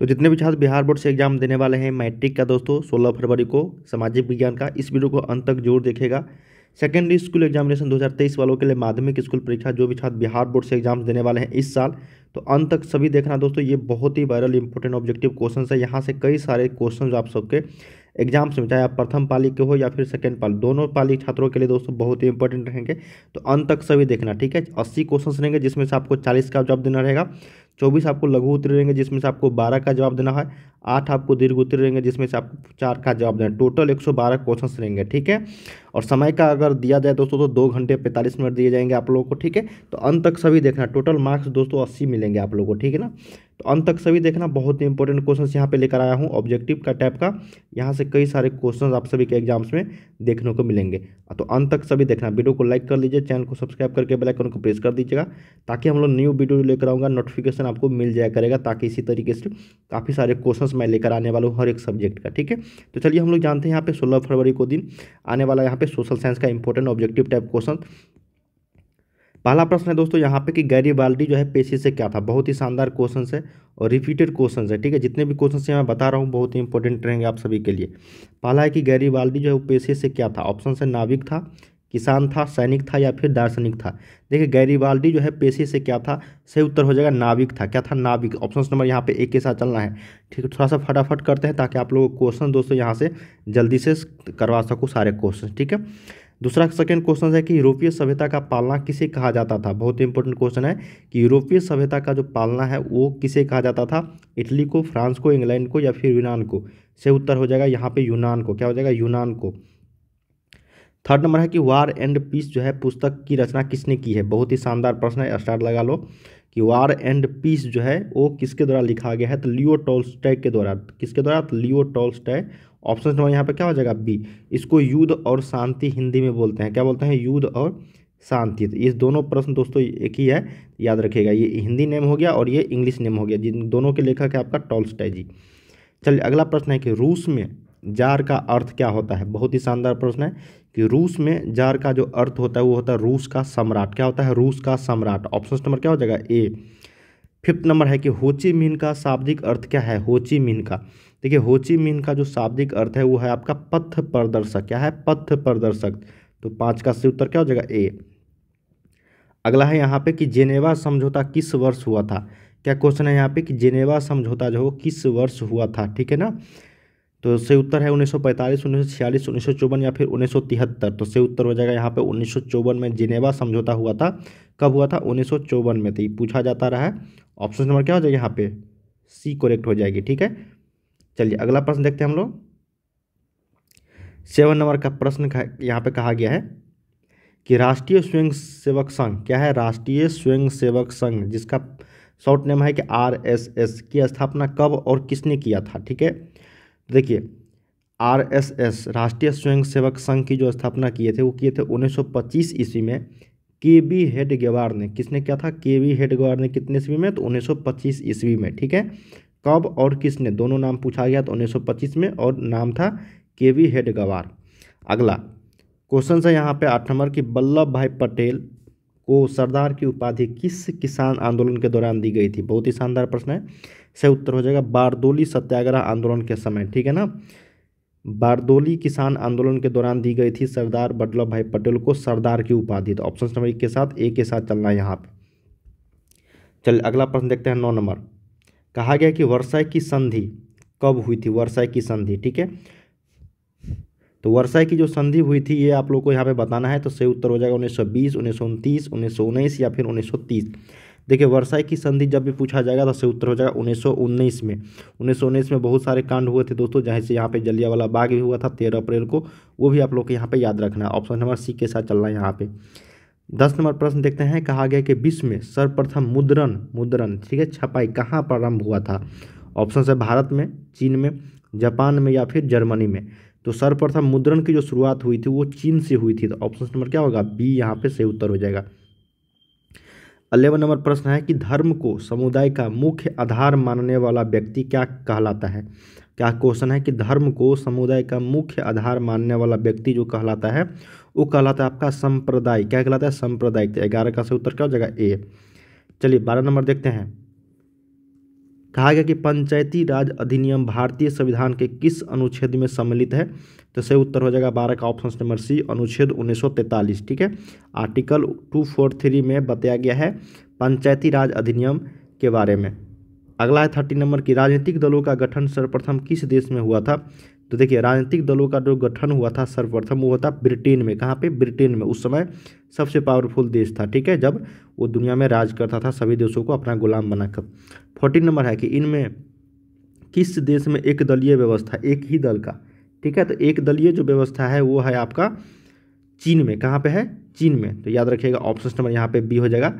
तो जितने भी छात्र बिहार बोर्ड से एग्जाम देने वाले हैं मैट्रिक का दोस्तों सोलह फरवरी को सामाजिक विज्ञान का इस वीडियो को अंत तक जरूर देखेगा सेकेंडरी स्कूल एग्जामिनेशन 2023 वालों के लिए माध्यमिक स्कूल परीक्षा जो भी छात्र बिहार बोर्ड से एग्जाम देने वाले हैं इस साल तो अंत तक सभी देखना दोस्तों ये बहुत ही वायरल इंपॉर्टेंट ऑब्जेक्टिव क्वेश्चन है यहाँ से कई सारे क्वेश्चन आप सबके एग्जाम्स में चाहे आप प्रथम पाली के हो या फिर सेकेंड पाली दोनों पाली छात्रों के लिए दोस्तों बहुत ही इंपॉर्टेंट रहेंगे तो अंत तक सभी देखना ठीक है अस्सी क्वेश्चन रहेंगे जिसमें से आपको चालीस का जॉब देना रहेगा चौबीस आपको लघु उत्तरी रहेंगे जिसमें से आपको बारह का जवाब देना है आठ आपको दीर्घ उत्तरी रहेंगे जिसमें से आपको चार का जवाब देना है टोटल एक सौ बारह क्वेश्चन रहेंगे ठीक है और समय का अगर दिया जाए दोस्तों तो दो घंटे पैंतालीस मिनट दिए जाएंगे आप लोगों को ठीक है तो अंत तक सभी देखना टोटल मार्क्स दोस्तों अस्सी मिलेंगे आप लोगों को ठीक है ना तो अंत तक सभी देखना बहुत ही इंपॉर्टेंट क्वेश्चन यहाँ पे लेकर आया हूँ ऑब्जेक्टिव का टाइप का यहाँ से कई सारे क्वेश्चन आप सभी के एग्जाम्स में देखने को मिलेंगे तो अंत तक सभी देखना वीडियो को लाइक कर लीजिए चैनल को सब्सक्राइब करके बेल आइकन को प्रेस कर दीजिएगा ताकि हम लोग न्यू वीडियो लेकर आऊँगा नोटिफिकेशन आपको मिल जाया करेगा ताकि इसी तरीके से काफ़ी सारे क्वेश्चन मैं लेकर आने वाला हूँ हर एक सब्जेक्ट का ठीक है तो चलिए हम लोग जानते हैं यहाँ पे सोलह फरवरी को दिन आने वाला यहाँ पे सोशल साइंस का इंपॉर्टेंट ऑब्जेक्टिव टाइप क्वेश्चन पहला प्रश्न है दोस्तों यहाँ पे कि गैरी बाल्टी जो है पेशे से क्या था बहुत ही शानदार क्वेश्चन है और रिपीटेड क्वेश्चन है ठीक है जितने भी क्वेश्चन मैं बता रहा हूँ बहुत ही इंपॉर्टेंट रहेंगे आप सभी के लिए पहला है कि गैरी बाल्टी जो है वो पेशे से क्या था ऑप्शन से नाविक था किसान था सैनिक था या फिर दार्शनिक था देखिए गैरीबाल्डी जो है पेशे से क्या था सही उत्तर हो जाएगा नाविक था क्या था नाविक ऑप्शन नंबर यहाँ पे एक के साथ चलना है ठीक है थोड़ा सा फटाफट करते हैं ताकि आप लोग क्वेश्चन दोस्तों यहाँ से जल्दी से करवा सको सारे क्वेश्चन ठीक है दूसरा सेकेंड क्वेश्चन है कि यूरोपीय सभ्यता का पालना किसे कहा जाता था बहुत ही इंपॉर्टेंट क्वेश्चन है कि यूरोपीय सभ्यता का जो पालना है वो किसे कहा जाता था इटली को फ्रांस को इंग्लैंड को या फिर यूनान को से उत्तर हो जाएगा यहाँ पे यूनान को क्या हो जाएगा यूनान को थर्ड नंबर है कि वार एंड पीस जो है पुस्तक की रचना किसने की है बहुत ही शानदार प्रश्न है स्टार्ट लगा लो कि वार एंड पीस जो है वो किसके द्वारा लिखा गया है तो लियो टोल्स्टय के द्वारा किसके द्वारा तो लियो टोल्स्टय ऑप्शन नंबर यहाँ पर क्या हो जाएगा बी इसको युद्ध और शांति हिंदी में बोलते हैं क्या बोलते हैं युद्ध और शांति तो ये दोनों प्रश्न दोस्तों एक ही है याद रखिएगा ये हिंदी नेम हो गया और ये इंग्लिश नेम हो गया जिन दोनों के लेखक है आपका टोल जी चलिए अगला प्रश्न है कि रूस में जार का अर्थ क्या होता है बहुत ही शानदार प्रश्न है कि रूस में जार का जो अर्थ होता है वो होता है रूस का सम्राट क्या होता है रूस का सम्राट ऑप्शन नंबर क्या हो जाएगा ए फिफ्थ नंबर है कि होची मीन का शाब्दिक अर्थ क्या है होची मीन का देखिए होची मीन का जो शाब्दिक अर्थ है वो है आपका पथ प्रदर्शक क्या है पथ प्रदर्शक तो पाँच का सही उत्तर क्या हो जाएगा ए अगला है यहाँ पे कि जेनेवा समझौता किस वर्ष हुआ था क्या क्वेश्चन है यहाँ पे कि जेनेवा समझौता जो किस वर्ष हुआ था ठीक है ना तो सही उत्तर है 1945, 1946, 1954 या फिर 1973 तो सही उत्तर हो जाएगा यहाँ पे 1954 में जिनेवा समझौता हुआ था कब हुआ था उन्नीस में तो ये पूछा जाता रहा है ऑप्शन नंबर क्या हो जाएगा यहाँ पे सी करेक्ट हो जाएगी ठीक है चलिए अगला प्रश्न देखते हैं हम लोग सेवन नंबर का प्रश्न यहाँ पे कहा गया है कि राष्ट्रीय स्वयं सेवक संघ क्या है राष्ट्रीय स्वयं सेवक संघ जिसका शॉर्ट नेम है कि आर एस एस की स्थापना कब और किसने किया था ठीक है देखिए आर एस एस राष्ट्रीय स्वयंसेवक संघ की जो स्थापना किए थे वो किए थे 1925 ईस्वी में के बी गेवार ने किसने किया था के बी गेवार ने कितने ईस्वी में तो 1925 ईस्वी में ठीक है कब और किसने दोनों नाम पूछा गया तो 1925 में और नाम था के बी हेडगेवार अगला क्वेश्चन है यहाँ पे आठ नंबर की वल्लभ भाई पटेल वो सरदार की उपाधि किस किसान आंदोलन के दौरान दी गई थी बहुत ही शानदार प्रश्न है सही उत्तर हो जाएगा बारदोली सत्याग्रह आंदोलन के समय ठीक है ना बारदोली किसान आंदोलन के दौरान दी गई थी सरदार वल्लभ भाई पटेल को सरदार की उपाधि तो ऑप्शन नंबर एक के साथ ए के साथ चलना है यहाँ पर चल अगला प्रश्न देखते हैं नौ नंबर कहा गया कि वर्षा की संधि कब हुई थी वर्षा की संधि ठीक है तो वर्षा की जो संधि हुई थी ये आप लोग को यहाँ पे बताना है तो सही उत्तर हो जाएगा उन्नीस सौ बीस उन्नीस सौ उनतीस उन्नीस सौ उन्नीस या फिर उन्नीस सौ तीस देखिए वर्षा की संधि जब भी पूछा जाएगा तो सही उत्तर हो जाएगा उन्नीस सौ उन्नीस में उन्नीस सौ उन्नीस में बहुत सारे कांड हुए थे दोस्तों जहाँ से यहाँ पे वाला बाग भी हुआ था तेरह अप्रैल को वो भी आप लोग को यहाँ पर याद रखना है ऑप्शन नंबर सी के साथ चलना है यहाँ पे दस नंबर प्रश्न देखते हैं कहा गया कि विश्व में सर्वप्रथम मुद्रण मुद्रण ठीक है छपाई कहाँ प्रारंभ हुआ था ऑप्शन है भारत में चीन में जापान में या फिर जर्मनी में तो सर्वप्रथम मुद्रण की जो शुरुआत हुई थी वो चीन से हुई थी तो ऑप्शन नंबर क्या होगा बी यहाँ पे सही उत्तर हो जाएगा अलेवन नंबर प्रश्न है कि धर्म को समुदाय का मुख्य आधार मानने वाला व्यक्ति क्या कहलाता है क्या क्वेश्चन है कि धर्म को समुदाय का मुख्य आधार मानने वाला व्यक्ति जो कहलाता है वो कहलाता है आपका संप्रदाय क्या कहलाता है संप्रदाय तो ग्यारह का सही उत्तर क्या हो जाएगा ए चलिए बारह नंबर देखते हैं कहा गया कि पंचायती राज अधिनियम भारतीय संविधान के किस अनुच्छेद में सम्मिलित है तो सही उत्तर हो जाएगा बारह का ऑप्शन नंबर सी अनुच्छेद 1943 ठीक है आर्टिकल 243 में बताया गया है पंचायती राज अधिनियम के बारे में अगला है थर्टी नंबर की राजनीतिक दलों का गठन सर्वप्रथम किस देश में हुआ था तो देखिए राजनीतिक दलों का जो गठन हुआ था सर्वप्रथम वो था ब्रिटेन में कहाँ पे ब्रिटेन में उस समय सबसे पावरफुल देश था ठीक है जब वो दुनिया में राज करता था सभी देशों को अपना गुलाम बनाकर फोर्टीन नंबर है कि इनमें किस देश में एक दलीय व्यवस्था एक ही दल का ठीक है तो एक दलीय जो व्यवस्था है वो है आपका चीन में कहाँ पर है चीन में तो याद रखिएगा ऑप्शन नंबर यहाँ पर बी हो जाएगा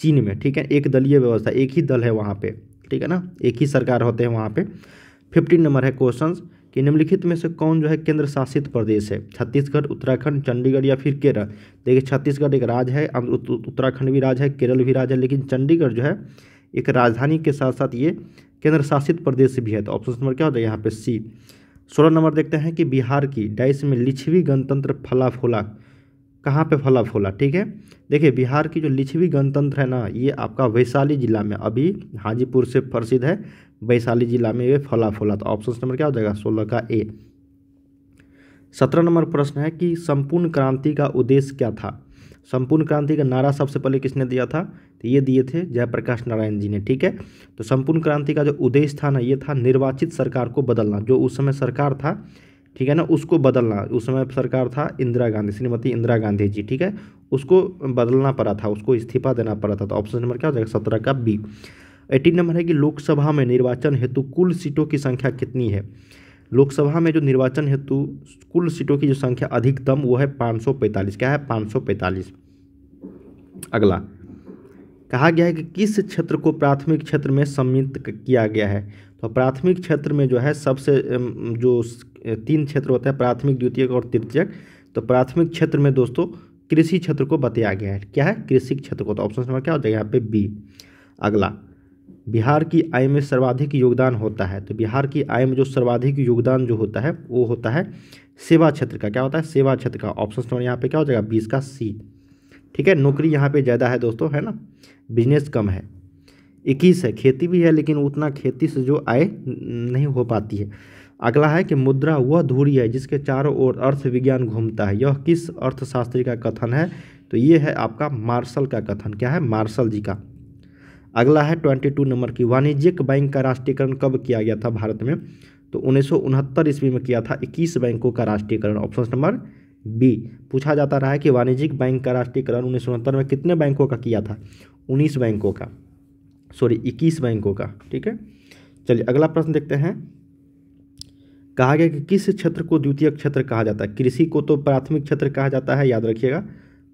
चीन में ठीक है एक दलीय व्यवस्था एक ही दल है वहाँ पर ठीक है ना एक ही सरकार होते हैं वहाँ पर फिफ्टीन नंबर है क्वेश्चन कि निम्नलिखित में से कौन जो है केंद्र शासित प्रदेश है छत्तीसगढ़ उत्तराखंड चंडीगढ़ या फिर केरल देखिए छत्तीसगढ़ एक राज्य है उत्तराखंड भी राज्य है केरल भी राज्य है लेकिन चंडीगढ़ जो है एक राजधानी के साथ साथ ये केंद्र शासित प्रदेश भी है तो ऑप्शन नंबर क्या होता है यहाँ पे सी सोलह नंबर देखते हैं कि बिहार की डाइस में लिछवी गणतंत्र फला फूला कहाँ पे फला फूला ठीक है देखिए बिहार की जो लिछवी गणतंत्र है ना ये आपका वैशाली जिला में अभी हाजीपुर से प्रसिद्ध है वैशाली जिला में ये फला फूला तो ऑप्शन नंबर क्या हो जाएगा सोलह का ए सत्रह नंबर प्रश्न है कि संपूर्ण क्रांति का उद्देश्य क्या था संपूर्ण क्रांति का नारा सबसे पहले किसने दिया था तो ये दिए थे जयप्रकाश नारायण जी ने ठीक है तो संपूर्ण क्रांति का जो उद्देश्य था ना ये था निर्वाचित सरकार को बदलना जो उस समय सरकार था ठीक है ना उसको बदलना उस समय सरकार था इंदिरा गांधी श्रीमती इंदिरा गांधी जी ठीक है उसको बदलना पड़ा था उसको इस्तीफा देना पड़ा था तो ऑप्शन नंबर क्या हो जाएगा सत्रह का बी एटीन नंबर है कि लोकसभा में निर्वाचन हेतु कुल सीटों की संख्या कितनी है लोकसभा में जो निर्वाचन हेतु कुल सीटों की जो संख्या अधिकतम वो है पाँच क्या है पाँच अगला कहा गया है कि किस क्षेत्र को प्राथमिक क्षेत्र में सम्मिलित किया गया है तो प्राथमिक क्षेत्र में जो है सबसे जो तीन क्षेत्र होता है प्राथमिक द्वितीयक और तृतीयक तो प्राथमिक क्षेत्र में दोस्तों कृषि क्षेत्र को बताया गया है क्या है कृषि क्षेत्र को तो ऑप्शन नंबर क्या हो जाएगा यहाँ पे बी अगला बिहार की आय में सर्वाधिक योगदान होता है तो बिहार की आय में जो सर्वाधिक योगदान जो होता है वो होता है सेवा क्षेत्र का क्या होता है सेवा क्षेत्र का ऑप्शन नंबर यहाँ पे क्या हो जाएगा बीस का सी ठीक है नौकरी यहाँ पे ज़्यादा है दोस्तों है ना बिजनेस कम है इक्कीस है खेती भी है लेकिन उतना खेती से जो आय नहीं हो पाती है अगला है कि मुद्रा वह धुरी है जिसके चारों ओर अर्थ विज्ञान घूमता है यह किस अर्थशास्त्री का कथन है तो ये है आपका मार्शल का कथन क्या है मार्शल जी का अगला है ट्वेंटी टू नंबर की वाणिज्यिक बैंक का राष्ट्रीयकरण कब किया गया था भारत में तो उन्नीस ईस्वी में किया था इक्कीस बैंकों का राष्ट्रीयकरण ऑप्शन नंबर बी पूछा जाता रहा है कि वाणिज्यिक बैंक का राष्ट्रीयकरण उन्नीस में कितने बैंकों का किया था उन्नीस बैंकों का सॉरी इक्कीस बैंकों का ठीक है चलिए अगला प्रश्न देखते हैं कहा गया कि किस क्षेत्र को द्वितीय क्षेत्र कहा जाता है कृषि को तो प्राथमिक क्षेत्र कहा जाता है याद रखिएगा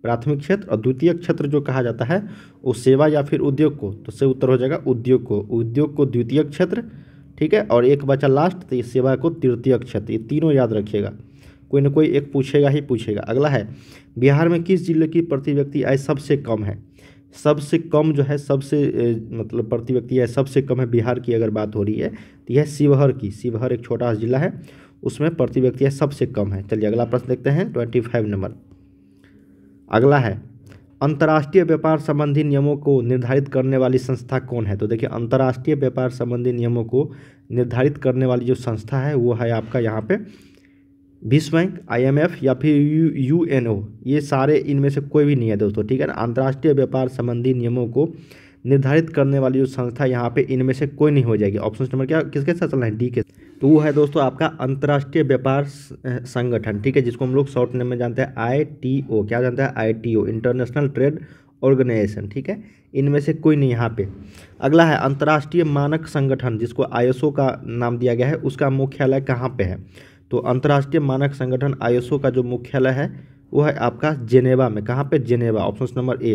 प्राथमिक क्षेत्र और द्वितीय क्षेत्र जो कहा जाता है वो सेवा या फिर उद्योग को तो से उत्तर हो जाएगा उद्योग को उद्योग को द्वितीय क्षेत्र ठीक है और एक बचा लास्ट तो ये सेवा को तृतीय क्षेत्र ये तीनों याद रखिएगा कोई ना कोई एक पूछेगा ही पूछेगा अगला है बिहार में किस जिले की प्रति व्यक्ति आय सबसे कम है सबसे कम जो है सबसे मतलब प्रति व्यक्ति है सबसे कम है बिहार की अगर बात हो रही है तो यह शिवहर की शिवहर एक छोटा सा जिला है उसमें प्रति व्यक्ति सबसे कम है चलिए अगला प्रश्न देखते हैं ट्वेंटी फाइव नंबर अगला है अंतर्राष्ट्रीय व्यापार संबंधी नियमों को निर्धारित करने वाली संस्था कौन है तो देखिए अंतर्राष्ट्रीय व्यापार संबंधी नियमों को निर्धारित करने वाली जो संस्था है वो है आपका यहाँ पर विश्व बैंक आईएमएफ या फिर यू यूएनओ ये सारे इनमें से कोई भी नहीं है दोस्तों ठीक है ना अंतर्राष्ट्रीय व्यापार संबंधी नियमों को निर्धारित करने वाली जो संस्था यहाँ पे इनमें से कोई नहीं हो जाएगी ऑप्शन नंबर क्या किसके साथ चलना है डी के तो वो है दोस्तों आपका अंतर्राष्ट्रीय व्यापार संगठन ठीक है जिसको हम लोग शॉर्ट नेम में जानते हैं आई क्या जानते हैं आई इंटरनेशनल ट्रेड ऑर्गेनाइजेशन ठीक है इनमें से कोई नहीं यहाँ पे अगला है अंतर्राष्ट्रीय मानक संगठन जिसको आई का नाम दिया गया है उसका मुख्यालय कहाँ पे है तो अंतर्राष्ट्रीय मानक संगठन आईएसओ का जो मुख्यालय है वो है आपका जेनेवा में कहाँ पे जेनेवा ऑप्शन नंबर ए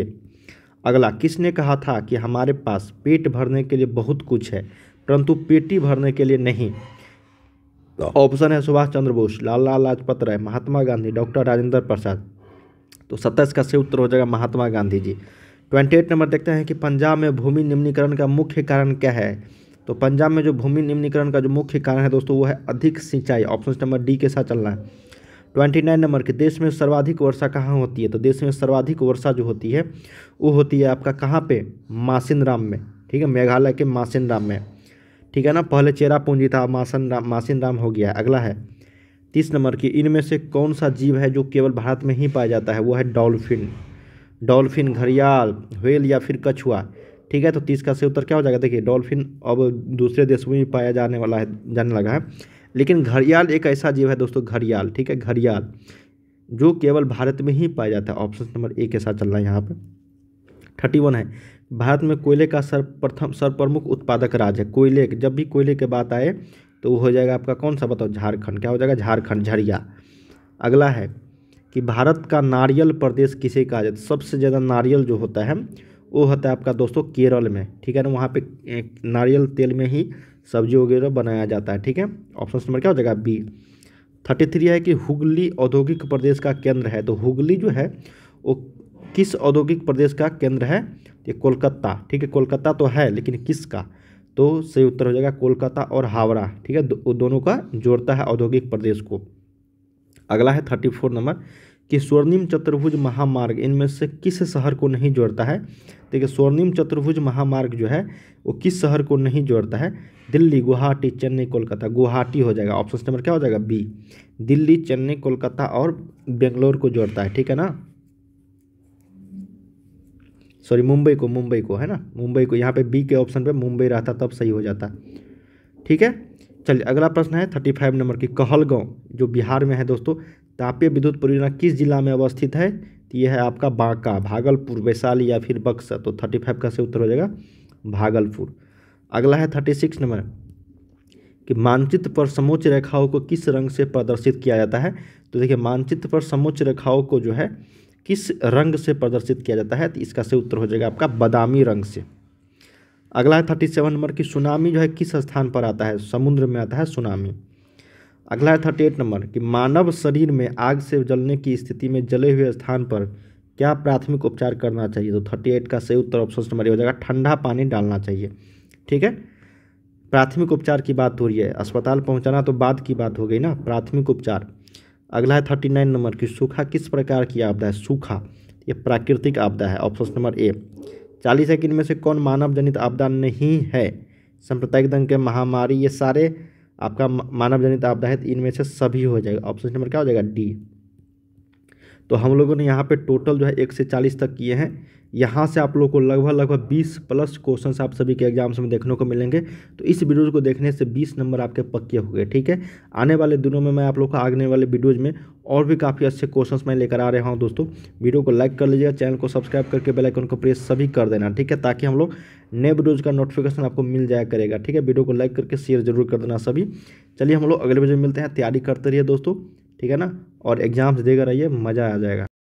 अगला किसने कहा था कि हमारे पास पेट भरने के लिए बहुत कुछ है परंतु पेटी भरने के लिए नहीं ऑप्शन है सुभाष चंद्र बोस लाल लाल लाजपत राय महात्मा गांधी डॉक्टर राजेंद्र प्रसाद तो सत्ताईस का सही उत्तर हो जाएगा Mahatma Gandhi ji twenty eight number देखते हैं कि पंजाब में भूमि निम्नीकरण का मुख्य कारण क्या है तो पंजाब में जो भूमि निम्नीकरण का जो मुख्य कारण है दोस्तों वो है अधिक सिंचाई ऑप्शन नंबर डी के साथ चलना है ट्वेंटी नाइन नंबर के देश में सर्वाधिक वर्षा कहाँ होती है तो देश में सर्वाधिक वर्षा जो होती है वो होती है आपका कहाँ पे मासिनराम में ठीक है मेघालय के मासिनराम में ठीक है ना पहले चेरा पूंजी था मासन राम मासिन राम हो गया है अगला है तीस नंबर की इनमें से कौन सा जीव है जो केवल भारत में ही पाया जाता है वो है डॉल्फिन डॉल्फिन घड़ियाल व्हेल या फिर कछुआ ठीक है तो तीस का से उत्तर क्या हो जाएगा देखिए डॉल्फिन अब दूसरे देशों में पाया जाने वाला है जाने लगा है लेकिन घड़ियाल एक ऐसा जीव है दोस्तों घड़ियाल ठीक है घड़ियाल जो केवल भारत में ही पाया जाता है ऑप्शन नंबर ए के साथ चल रहा है यहाँ पर थर्टी वन है भारत में कोयले का सर्वप्रथम सर्वप्रमुख उत्पादक राज्य है कोयले जब भी कोयले के बात आए तो वो हो जाएगा आपका कौन सा बताओ झारखंड क्या हो जाएगा झारखंड झरिया अगला है कि भारत का नारियल प्रदेश किसे कहा जाता है सबसे ज़्यादा नारियल जो होता है वो होता है आपका दोस्तों केरल में ठीक है ना वहाँ पे नारियल तेल में ही सब्जी वगैरह बनाया जाता है ठीक है ऑप्शन नंबर क्या हो जाएगा बी थर्टी थ्री है कि हुगली औद्योगिक प्रदेश का केंद्र है तो हुगली जो है वो किस औद्योगिक प्रदेश का केंद्र है ये कोलकाता ठीक है कोलकाता तो है लेकिन किसका तो सही उत्तर हो जाएगा कोलकाता और हावड़ा ठीक है दो, दोनों का जोड़ता है औद्योगिक प्रदेश को अगला है थर्टी फोर नंबर कि स्वर्णिम चतुर्भुज महामार्ग इनमें से किस शहर को नहीं जोड़ता है देखिए स्वर्णिम चतुर्भुज महामार्ग जो है वो किस शहर को नहीं जोड़ता है दिल्ली गुवाहाटी चेन्नई कोलकाता गुवाहाटी हो जाएगा ऑप्शन नंबर क्या हो जाएगा बी दिल्ली चेन्नई कोलकाता और बेंगलोर को जोड़ता है ठीक है ना सॉरी मुंबई को मुंबई को है ना मुंबई को यहाँ पे बी के ऑप्शन पे मुंबई रहता तब सही हो जाता ठीक है चलिए अगला प्रश्न है थर्टी फाइव नंबर की कहलगांव जो बिहार में है दोस्तों तापीय विद्युत परियोजना किस जिला में अवस्थित है तो यह है आपका बांका भागलपुर वैशाली या फिर बक्सा तो थर्टी फाइव का से उत्तर हो जाएगा भागलपुर अगला है थर्टी सिक्स नंबर कि मानचित्र पर समोच्च रेखाओं को किस रंग से प्रदर्शित किया जाता है तो देखिए मानचित्र पर समोच्च रेखाओं को जो है किस रंग से प्रदर्शित किया जाता है तो इसका से उत्तर हो जाएगा आपका बादामी रंग से अगला है थर्टी सेवन नंबर कि सुनामी जो है किस स्थान पर आता है समुद्र में आता है सुनामी अगला है थर्टी एट नंबर कि मानव शरीर में आग से जलने की स्थिति में जले हुए स्थान पर क्या प्राथमिक उपचार करना चाहिए तो थर्टी एट का सही उत्तर ऑप्शन नंबर हो जाएगा ठंडा पानी डालना चाहिए ठीक है प्राथमिक उपचार की बात हो रही है अस्पताल पहुंचाना तो बाद की बात हो गई ना प्राथमिक उपचार अगला है थर्टी नाइन नंबर कि सूखा किस प्रकार की आपदा है सूखा ये प्राकृतिक आपदा है ऑप्शन नंबर ए चालीस है कि इनमें से कौन मानव जनित आपदा नहीं है साम्प्रदायिक दंग के महामारी ये सारे आपका मानव जनित आपदा है तो इनमें से सभी हो जाएगा ऑप्शन नंबर क्या हो जाएगा डी तो हम लोगों ने यहाँ पे टोटल जो है एक से चालीस तक किए हैं यहाँ से आप लोग को लगभग लगभग 20 प्लस क्वेश्चन आप सभी के एग्जाम्स में देखने को मिलेंगे तो इस वीडियोज़ को देखने से 20 नंबर आपके पक्के हो गए ठीक है आने वाले दिनों में मैं आप लोग को आगने वाले वीडियोज़ में और भी काफ़ी अच्छे क्वेश्चंस मैं लेकर आ रहा हूँ दोस्तों वीडियो को लाइक कर लीजिएगा चैनल को सब्सक्राइब करके बेलाइकन को प्रेस सभी कर देना ठीक है ताकि हम लोग नए वीडियोज़ का नोटिफिकेशन आपको मिल जाया करेगा ठीक है वीडियो को लाइक करके शेयर जरूर कर देना सभी चलिए हम लोग अगले वीडियो मिलते हैं तैयारी करते रहिए दोस्तों ठीक है ना और एग्जाम्स देकर रहिए मज़ा आ जाएगा